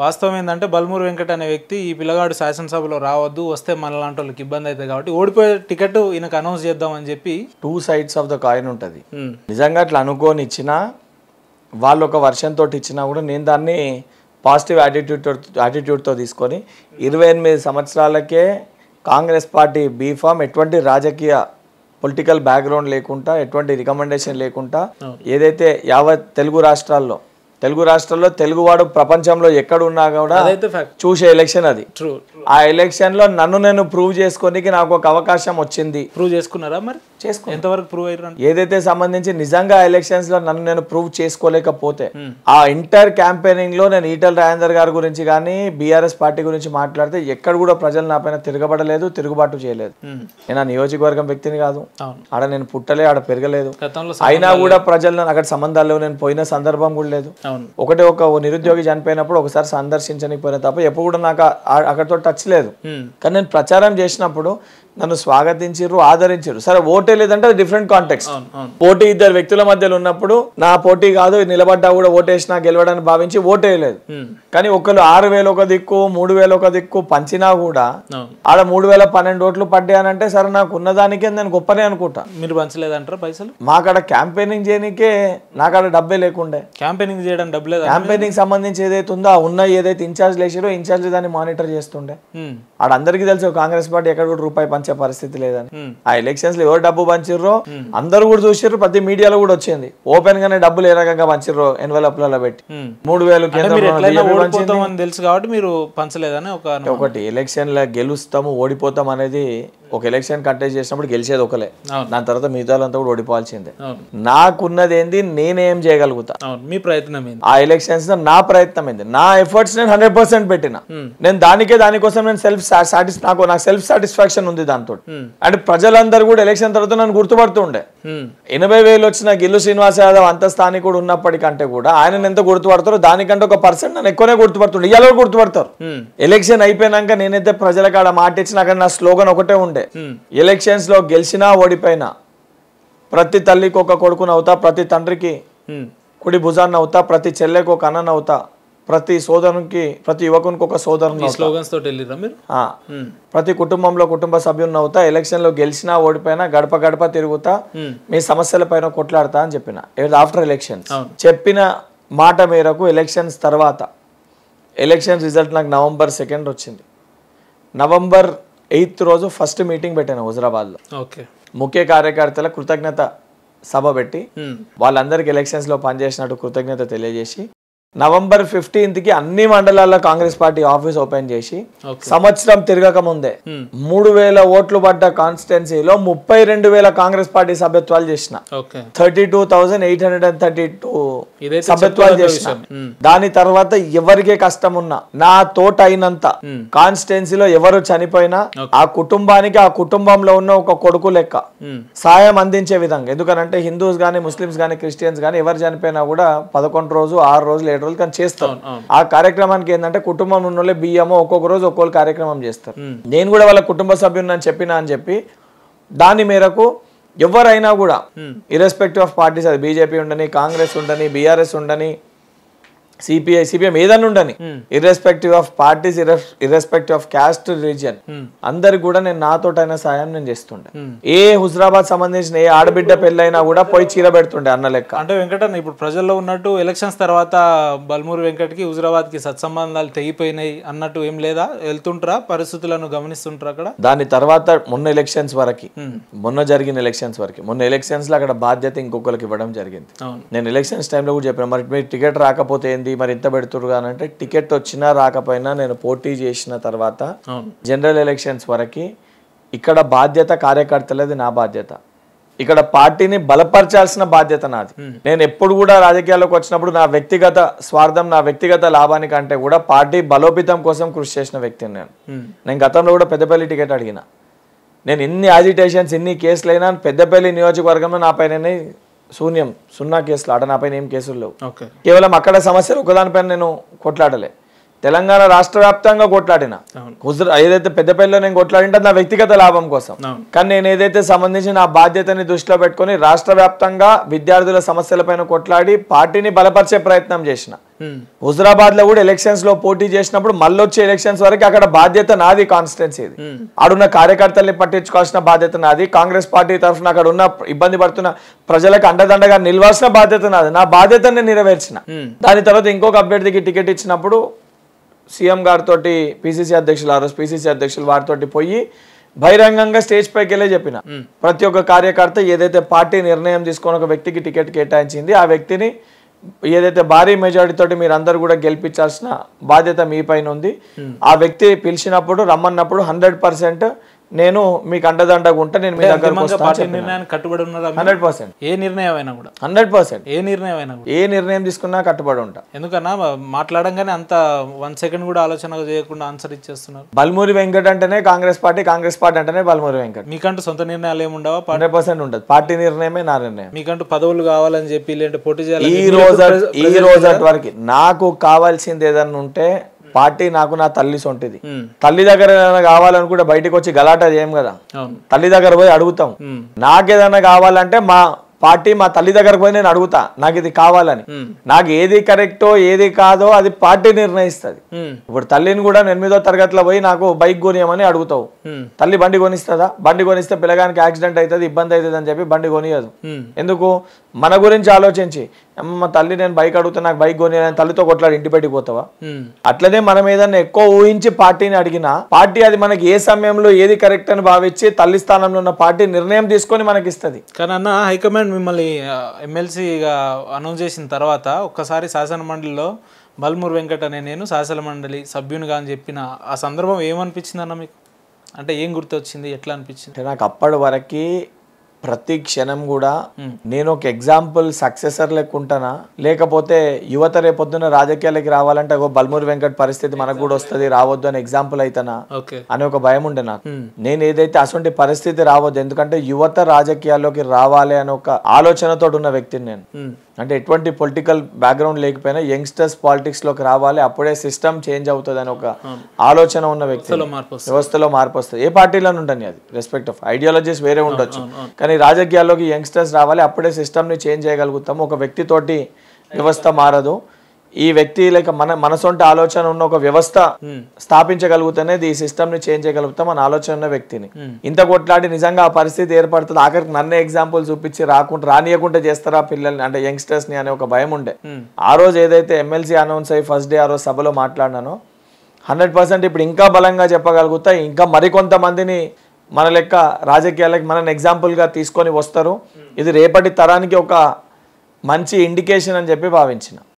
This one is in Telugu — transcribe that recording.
వాస్తవం ఏంటంటే బల్మూరు వెంకట అనే వ్యక్తి ఈ పిల్లగాడు శాసనసభలో రావద్దు వస్తే మనలాంటి వాళ్ళకి ఇబ్బంది అవుతుంది కాబట్టి ఓడిపోయే టికెట్ ఈయనకు అనౌన్స్ చేద్దామని చెప్పి two sides of the coin ఉంటుంది నిజంగా అట్లా అనుకోని ఇచ్చినా వాళ్ళు ఒక వర్షంతో ఇచ్చినా కూడా నేను దాన్ని పాజిటివ్ యాటిట్యూడ్ యాటిట్యూడ్తో తీసుకొని ఇరవై ఎనిమిది సంవత్సరాలకే కాంగ్రెస్ పార్టీ బీఫామ్ ఎటువంటి రాజకీయ పొలిటికల్ బ్యాక్గ్రౌండ్ లేకుండా ఎటువంటి రికమెండేషన్ లేకుండా hmm. ఏదైతే యావత్ తెలుగు రాష్ట్రాల్లో తెలుగు రాష్ట్రంలో తెలుగువాడు ప్రపంచంలో ఎక్కడ ఉన్నా కూడా చూసే ఎలక్షన్ అది ఆ ఎలక్షన్ లో నన్ను నేను ప్రూవ్ చేసుకోనికి నాకు ఒక అవకాశం వచ్చింది ప్రూవ్ చేసుకున్నారా మరి ఎంతవరకు ప్రూవ్ అయ్యారు ఏదైతే సంబంధించి నిజంగా ఎలక్షన్స్ లో నన్ను నేను ప్రూవ్ చేసుకోలేకపోతే hmm. ఆ ఇంటర్ క్యాంపెయినింగ్ లో నేను ఈటల్ రాజేందర్ గారి గురించి కానీ బీఆర్ఎస్ పార్టీ గురించి మాట్లాడితే ఎక్కడ కూడా ప్రజలు నా పైన తిరగబడలేదు తిరుగుబాటు చేయలేదు hmm. నేను ఆ నియోజకవర్గం వ్యక్తిని కాదు ఆడ నేను పుట్టలే ఆడ పెరగలేదు అయినా కూడా ప్రజలు అక్కడ సంబంధాలు నేను పోయిన సందర్భం కూడా లేదు ఒకటే ఒక నిరుద్యోగి చనిపోయినప్పుడు ఒకసారి సందర్శించని పోయిన తప్ప ఎప్పుడు కూడా నాకు అక్కడితో టచ్ లేదు hmm. కానీ నేను ప్రచారం చేసినప్పుడు నన్ను స్వాగతించారు ఆదరించారు సరే ఓటే లేదంటే డిఫరెంట్ కాంటెక్స్ పోటీ ఇద్దరు వ్యక్తుల మధ్యలో ఉన్నప్పుడు నా పోటీ కాదు నిలబడ్డా కూడా ఓటేసినా గెలవడానికి భావించి ఓటేయలేదు hmm. కానీ ఒకరు ఆరు వేలు ఒక దిక్కు మూడు వేలు ఒక దిక్కు పంచినా కూడా ఆడ మూడు వేల పన్నెండు ఓట్లు పడ్డానంటే సరే నాకు ఉన్నదానికే నేను గొప్పనే అనుకుంటా మీరు పంచలేదంటారు పైసలు మాకాడ క్యాంపెయినింగ్ చేయనికే నాకాడ డబ్బే లేకుండే క్యాంపెయినింగ్ చేయడం చేయడానికి డబ్బు క్యాంపెయినింగ్ సంబంధించి ఏదైతే ఉందో ఉన్న ఏదైతే ఇన్ఛార్జ్ లేచారో ఇన్ఛార్జ్ దాన్ని మానిటర్ చేస్తుండే ఆడందరికీ తెలుసు కాంగ్రెస్ పార్టీ ఎక్కడ కూడా రూపాయి పంచే పరిస్థితి లేదని ఆ ఎలక్షన్స్ లో ఎవరు డబ్బు పంచిర్రో అందరు కూడా చూసారు ప్రతి మీడియాలో కూడా వచ్చింది ఓపెన్ గానే డబ్బులు ఏ రకంగా పంచిర్రో లో పెట్టి మూడు వేలు తెలుసు కాబట్టి మీరు పంచలేదని ఒకటి ఎలక్షన్ లో గెలుస్తాము ఓడిపోతాం అనేది ఒక ఎలక్షన్ కంటెస్ట్ చేసినప్పుడు గెలిచేది ఒకలే దాని తర్వాత మిగతా వాళ్ళంతా కూడా ఓడిపోవాల్సిందే నాకున్నది ఏంది నేనేం చేయగలుగుతా మీ ప్రయత్నం ఆ ఎలక్షన్స్ నా ప్రయత్నం ఏంది నా ఎఫర్ట్స్ నేను హండ్రెడ్ పర్సెంట్ పెట్టిన నేను దానికే దానికోసం నేను సెల్ఫ్ సాటిస్ నాకు నాకు సెల్ఫ్ సాటిస్ఫాక్షన్ ఉంది దాంతో అంటే ప్రజలందరూ కూడా ఎలక్షన్ తర్వాత నన్ను గుర్తుపడుతుండే ఎనభై వేలు వచ్చిన గిల్లు శ్రీనివాస యాదవ్ అంత స్థానికుడు ఉన్నప్పటికంటే కూడా ఆయన ఎంత గుర్తుపడతారో దానికంటే ఒక పర్సెంట్ నన్ను ఎక్కువనే గుర్తుపడుతుండే ఎలా గుర్తుపడతారు ఎలక్షన్ అయిపోయినాక నేనైతే ప్రజలకు ఆడ మాట ఇచ్చిన నా స్లోగన్ ఒకటే ఉండే ఎలక్షన్స్ లో గెలిచినా ఓడిపోయినా ప్రతి తల్లికి ఒక కొడుకుని అవుతా ప్రతి తండ్రికి కుడి భుజాన్ని అవుతా ప్రతి చెల్లెకి ఒక అన్నను అవుతా ప్రతి సోదరునికి ప్రతి యువకునికి ఒక సోదరుని ప్రతి కుటుంబంలో కుటుంబ సభ్యుని అవుతా ఎలక్షన్ లో గెలిచినా ఓడిపోయినా గడప గడప తిరుగుతా మీ సమస్యల పైన కొట్లాడతా అని చెప్పిన ఆఫ్టర్ ఎలక్షన్ చెప్పిన మాట మేరకు ఎలక్షన్స్ తర్వాత ఎలక్షన్ రిజల్ట్ నాకు నవంబర్ సెకండ్ వచ్చింది నవంబర్ ఎయిత్ రోజు ఫస్ట్ మీటింగ్ పెట్టాను హుజరాబాద్ ఓకే ముఖ్య కార్యకర్తల కృతజ్ఞత సభ పెట్టి వాళ్ళందరికీ లో పనిచేసినట్టు కృతజ్ఞత తెలియజేసి నవంబర్ ఫిఫ్టీన్త్ కి అన్ని మండలాల్లో కాంగ్రెస్ పార్టీ ఆఫీస్ ఓపెన్ చేసి సంవత్సరం తిరగక ముందే hmm. మూడు వేల ఓట్లు పడ్డ కాన్స్టిట్యున్సీలో ముప్పై రెండు వేల కాంగ్రెస్ పార్టీ సభ్యత్వాలు చేసిన thirty two thousand eight hundred and thirty two సభ్యత్వాలు చేసిన hmm. దాని తర్వాత ఎవరికే కష్టం ఉన్నా నా తోట అయినంత hmm. కాన్స్టిట్యున్సీలో ఎవరు చనిపోయినా ఆ కుటుంబానికి ఆ కుటుంబంలో ఉన్న ఒక కొడుకు లెక్క సాయం అందించే విధంగా ఎందుకనంటే హిందూస్ గానీ ముస్లిమ్స్ గానీ క్రిస్టియన్స్ గానీ ఎవరు చనిపోయినా కూడా పదకొండు రోజు ఆరు రోజులు లేని కానీ చేస్తాం ఆ కార్యక్రమానికి ఏంటంటే కుటుంబం ఉన్న బియ్యమో ఒక్కొక్క రోజు ఒక్కొక్క కార్యక్రమం చేస్తారు నేను కూడా వాళ్ళ కుటుంబ అని చెప్పినా అని చెప్పి దాని మేరకు ఎవరైనా కూడా ఇర్రెస్పెక్టివ్ ఆఫ్ పార్టీస్ అది బీజేపీ ఉండని కాంగ్రెస్ ఉండని బీఆర్ఎస్ ఉండని సిపిఐ సిపిఎం ఏదన్నా ఉండని irrespective of parties irrespective of caste religion అందరు కూడా నేను నాతోటైన సాయం నేను చేస్తుండే ఏ హుజరాబాద్ సంబంధించిన ఏ ఆడబిడ్డ పెళ్ళైనా కూడా పోయి చీర పెడుతుండే అన్న లెక్క అంటే వెంకటన్న ఇప్పుడు ప్రజల్లో ఉన్నట్టు ఎలక్షన్స్ తర్వాత బల్మూరు వెంకటకి హుజరాబాద్ కి సత్సంబంధాలు తెగిపోయినాయి అన్నట్టు ఏం లేదా వెళ్తుంటారా పరిస్థితులను గమనిస్తుంటారా అక్కడ దాని తర్వాత మొన్న ఎలక్షన్స్ వరకు మొన్న జరిగిన ఎలక్షన్స్ వరకు మొన్న ఎలక్షన్స్ లో అక్కడ బాధ్యత ఇంకొకరికి ఇవ్వడం జరిగింది నేను ఎలక్షన్స్ టైంలో కూడా చెప్పాను మరి మీరు టికెట్ రాకపోతే ఏంది ఏంటి మరి ఇంత పెడుతురు అంటే టికెట్ వచ్చినా రాకపోయినా నేను పోటీ చేసిన తర్వాత జనరల్ ఎలక్షన్స్ వరకు ఇక్కడ బాధ్యత కార్యకర్తలది నా బాధ్యత ఇక్కడ పార్టీని బలపరచాల్సిన బాధ్యత నాది నేను ఎప్పుడు కూడా రాజకీయాల్లోకి వచ్చినప్పుడు నా వ్యక్తిగత స్వార్థం నా వ్యక్తిగత లాభానికంటే కూడా పార్టీ బలోపేతం కోసం కృషి చేసిన వ్యక్తిని నేను నేను గతంలో కూడా పెద్దపల్లి టికెట్ అడిగిన నేను ఇన్ని యాజిటేషన్స్ ఇన్ని కేసులైనా పెద్దపల్లి నియోజకవర్గంలో నా పైన శూన్యం సున్నా కేసులు అట నాపైన ఏం కేసులు లేవు కేవలం అక్కడ సమస్యలు ఒకదానిపైన నేను కొట్లాడలే తెలంగాణ రాష్ట్ర వ్యాప్తంగా కొట్లాడిన గుజరా ఏదైతే పెద్దపల్లిలో నేను కొట్లాడింటే నా వ్యక్తిగత లాభం కోసం కానీ నేను ఏదైతే సంబంధించి నా బాధ్యతని దృష్టిలో పెట్టుకుని రాష్ట్ర వ్యాప్తంగా విద్యార్థుల సమస్యలపైన కొట్లాడి పార్టీని బలపరిచే ప్రయత్నం చేసిన Hmm. హుజరాబాద్ లో కూడా ఎలక్షన్స్ లో పోటీ చేసినప్పుడు మళ్ళొచ్చే ఎలక్షన్స్ వరకు అక్కడ బాధ్యత నాది కాన్స్టిట్యున్సీ hmm. ఆడున్న కార్యకర్తల్ని పట్టించుకోవాల్సిన బాధ్యత నాది కాంగ్రెస్ పార్టీ తరఫున అక్కడ ఉన్న ఇబ్బంది పడుతున్న ప్రజలకు అండదండగా నిలవాల్సిన బాధ్యత నాది నా బాధ్యత నేను నెరవేర్చిన hmm. దాని తర్వాత ఇంకొక అభ్యర్థికి టికెట్ ఇచ్చినప్పుడు సీఎం గారితో పిసిసి అధ్యక్షులు ఆర్ఎస్ పిసిసి అధ్యక్షులు వారితో పోయి బహిరంగంగా స్టేజ్ పైకి వెళ్ళే చెప్పిన ప్రతి ఒక్క కార్యకర్త ఏదైతే పార్టీ నిర్ణయం తీసుకొని ఒక వ్యక్తికి టికెట్ కేటాయించింది ఆ వ్యక్తిని ఏదైతే భారీ మెజారిటీతో మీరు అందరు కూడా గెలిపించాల్సిన బాధ్యత మీ పైన ఉంది hmm. ఆ వ్యక్తి పిలిచినప్పుడు రమ్మన్నప్పుడు హండ్రెడ్ పర్సెంట్ నేను మీకు అండదండగా ఉంటే నేను మీ దగ్గర కట్టుబడి ఉన్నారా హండ్రెడ్ పర్సెంట్ ఏ నిర్ణయం అయినా కూడా హండ్రెడ్ పర్సెంట్ ఏ నిర్ణయం అయినా ఏ నిర్ణయం తీసుకున్నా కట్టుబడి ఉంటా ఎందుకన్నా మాట్లాడంగానే అంత వన్ సెకండ్ కూడా ఆలోచన చేయకుండా ఆన్సర్ ఇచ్చేస్తున్నారు బల్మూరి వెంకట్ అంటేనే కాంగ్రెస్ పార్టీ కాంగ్రెస్ పార్టీ అంటేనే బల్మూరి వెంకట్ మీకంటూ సొంత నిర్ణయాలు ఏముండవా హండ్రెడ్ పర్సెంట్ ఉంటుంది పార్టీ నిర్ణయమే నా నిర్ణయం మీకంటూ పదవులు కావాలని చెప్పి లేదంటే పోటీ చేయాలి ఈ రోజు ఈ రోజు వరకు నాకు కావాల్సింది ఏదన్నా ఉంటే పార్టీ నాకు నా తల్లి సొంటిది తల్లి దగ్గర ఏదైనా కావాలనుకుంటే బయటకు వచ్చి గలాట చేయం కదా తల్లి దగ్గర పోయి అడుగుతాం నాకేదైనా కావాలంటే మా పార్టీ మా తల్లి దగ్గర పోయి నేను అడుగుతా నాకు ఇది కావాలని నాకు ఏది కరెక్టో ఏది కాదో అది పార్టీ నిర్ణయిస్తుంది ఇప్పుడు తల్లిని కూడా ఎనిమిదో తరగతిలో పోయి నాకు బైక్ కొనియమని అడుగుతావు తల్లి బండి కొనిస్తుందా బండి కొనిస్తే పిల్లగానికి యాక్సిడెంట్ అవుతుంది ఇబ్బంది అవుతుంది అని చెప్పి బండి కొనియదు ఎందుకు మన గురించి ఆలోచించి మా తల్లి నేను బైక్ అడుగుతా నాకు బైక్ కొని తల్లితో కొట్లాడి ఇంటి బయటికి పోతావా అట్లనే మనం ఏదైనా ఎక్కువ ఊహించి పార్టీని అడిగినా పార్టీ అది మనకి ఏ సమయంలో ఏది కరెక్ట్ అని భావించి తల్లి స్థానంలో ఉన్న పార్టీ నిర్ణయం తీసుకొని మనకి ఇస్తుంది కానీ అన్న హైకమాండ్ మిమ్మల్ని ఎమ్మెల్సీగా అనౌన్స్ చేసిన తర్వాత ఒక్కసారి శాసన మండలిలో బల్మూర్ వెంకట అనే నేను శాసన మండలి సభ్యునిగా అని చెప్పిన ఆ సందర్భం ఏమనిపించింది అన్న మీకు అంటే ఏం గుర్తొచ్చింది ఎట్లా అనిపించింది నాకు అప్పటి వరకు ప్రతి క్షణం కూడా నేను ఒక ఎగ్జాంపుల్ సక్సెసర్ లెక్కుంటానా లేకపోతే యువత రేపొద్దున రాజకీయాలకి రావాలంటే ఒక బల్మూరి వెంకట్ పరిస్థితి మనకు కూడా వస్తుంది రావద్దు అని ఎగ్జాంపుల్ అయితేనా అనే ఒక భయం ఉండే నాకు నేను ఏదైతే అటువంటి పరిస్థితి రావద్దు ఎందుకంటే యువత రాజకీయాల్లోకి రావాలి అని ఒక ఆలోచనతో ఉన్న వ్యక్తిని నేను అంటే ఎటువంటి పొలిటికల్ బ్యాక్గ్రౌండ్ లేకపోయినా యంగ్స్టర్స్ పాలిటిక్స్లోకి రావాలి అప్పుడే సిస్టమ్ చేంజ్ అవుతుంది ఒక ఆలోచన ఉన్న వ్యక్తి వ్యవస్థలో మార్పు వస్తుంది ఏ పార్టీలోనే ఉంటుంది అది రెస్పెక్ట్ ఆఫ్ ఐడియాలజీస్ వేరే ఉండొచ్చు కానీ రాజకీయాల్లోకి యంగ్స్టర్స్ రావాలి అప్పుడే సిస్టమ్ని చేంజ్ చేయగలుగుతాము ఒక వ్యక్తితోటి వ్యవస్థ మారదు ఈ వ్యక్తి లేక మన మనసొంట ఆలోచన ఉన్న ఒక వ్యవస్థ hmm. స్థాపించగలుగుతానే ఈ సిస్టమ్ ని చేంజ్ చేయగలుగుతాం మన ఆలోచన ఉన్న వ్యక్తిని hmm. ఇంత కొట్లాడి నిజంగా ఆ పరిస్థితి ఏర్పడుతుంది ఆఖరికి నన్నే ఎగ్జాంపుల్ చూపించి రాకుండా రానియకుండా చేస్తారా పిల్లల్ని అంటే యంగ్స్టర్స్ ని అనే ఒక భయం ఉండే hmm. ఆ రోజు ఏదైతే ఎమ్మెల్సీ అనౌన్స్ అయ్యి ఫస్ట్ డే ఆ రోజు సభలో మాట్లాడినానో హండ్రెడ్ పర్సెంట్ ఇప్పుడు ఇంకా బలంగా చెప్పగలుగుతా ఇంకా మరికొంతమందిని మన లెక్క రాజకీయాలకు మనని ఎగ్జాంపుల్గా తీసుకొని వస్తారు ఇది రేపటి తరానికి ఒక మంచి ఇండికేషన్ అని చెప్పి భావించిన